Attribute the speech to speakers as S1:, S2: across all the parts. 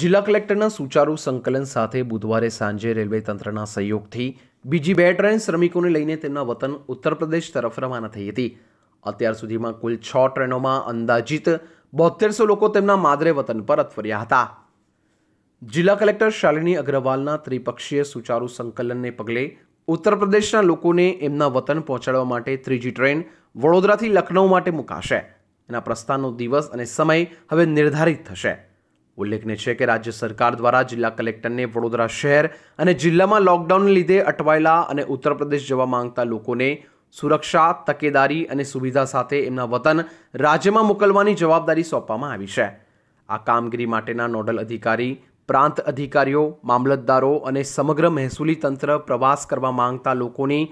S1: જિલ્લા કલેક્ટરના સુચારુ સંકલન સાથે બુધવારે સાંજે રેલવે તંત્રના સહયોગથી બીજી બે ટ્રેન શ્રમિકોને લઈને તેમના વતન ઉત્તર પ્રદેશ તરફ રવાના થઈ હતી અત્યાર સુધીમાં કુલ છ ટ્રેનોમાં અંદાજિત બોતેરસો લોકો તેમના માદરે વતન પરત ફર્યા હતા જિલ્લા કલેક્ટર શાલિની અગ્રવાલના ત્રિપક્ષીય સુચારુ સંકલનને પગલે ઉત્તર પ્રદેશના લોકોને એમના વતન પહોંચાડવા માટે ત્રીજી ટ્રેન વડોદરાથી લખનઉ માટે મુકાશે એના પ્રસ્થાનનો દિવસ અને સમય હવે નિર્ધારિત થશે ઉલ્લેખનીય છે કે રાજ્ય સરકાર દ્વારા જિલ્લા કલેક્ટરને વડોદરા શહેર અને જિલ્લામાં લોકડાઉનને લીધે અટવાયેલા અને ઉત્તર પ્રદેશ જવા માંગતા લોકોને સુરક્ષા તકેદારી અને સુવિધા સાથે એમના વતન રાજ્યમાં મોકલવાની જવાબદારી સોંપવામાં આવી છે આ કામગીરી માટેના નોડલ અધિકારી પ્રાંત અધિકારીઓ મામલતદારો અને સમગ્ર મહેસૂલી તંત્ર પ્રવાસ કરવા માંગતા લોકોની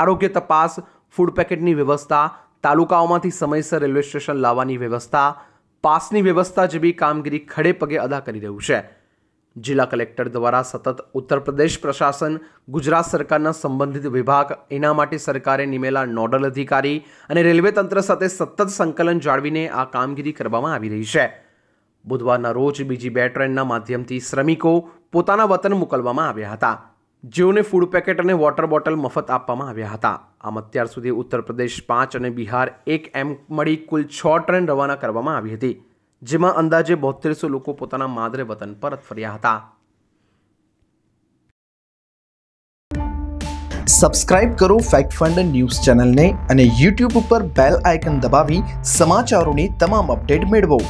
S1: આરોગ્ય તપાસ ફૂડ પેકેટની વ્યવસ્થા તાલુકાઓમાંથી સમયસર રેલવે સ્ટેશન લાવવાની વ્યવસ્થા પાસની વ્યવસ્થા જેવી કામગીરી ખડે પગે અદા કરી રહ્યું છે જિલ્લા કલેક્ટર દ્વારા સતત ઉત્તર પ્રદેશ પ્રશાસન ગુજરાત સરકારના સંબંધિત વિભાગ એના માટે સરકારે નિમેલા નોડલ અધિકારી અને રેલવે તંત્ર સાથે સતત સંકલન જાળવીને આ કામગીરી કરવામાં આવી રહી છે બુધવારના રોજ બીજી બે ટ્રેનના માધ્યમથી શ્રમિકો પોતાના વતન મોકલવામાં આવ્યા હતા જેઓને ફૂડ પેકેટ અને વોટર બોટલ મફત આપવામાં આવ્યા હતા આમ અત્યાર સુધી ઉત્તર પ્રદેશ પાંચ અને બિહાર એક એમ મળી કુલ છ ટ્રેન રવાના કરવામાં આવી હતી જેમાં અંદાજે બોતેરસો લોકો પોતાના માદરે વતન પરત ફર્યા હતા
S2: સબસ્ક્રાઇબ કરો ફેક્ટ ફંડ ન્યૂઝ ચેનલને અને યુટ્યુબ ઉપર બેલ આઇકન દબાવી સમાચારોની તમામ અપડેટ મેળવો